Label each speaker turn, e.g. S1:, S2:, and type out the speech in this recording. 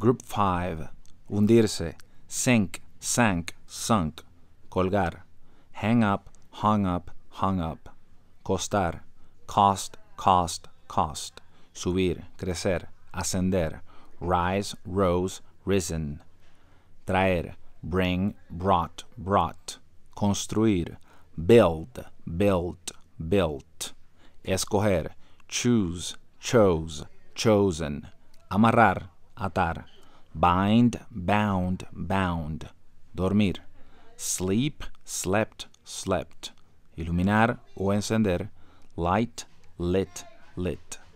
S1: Group 5. Hundirse. Sink, sank, sunk. Colgar. Hang up, hung up, hung up. Costar. Cost, cost, cost. Subir, crecer, ascender. Rise, rose, risen. Traer. Bring, brought, brought. Construir. Build, built, built. Escoger. Choose, chose, chosen. Amarrar, atar. Bind, bound, bound. Dormir. Sleep, slept, slept. Iluminar o encender. Light,
S2: lit, lit.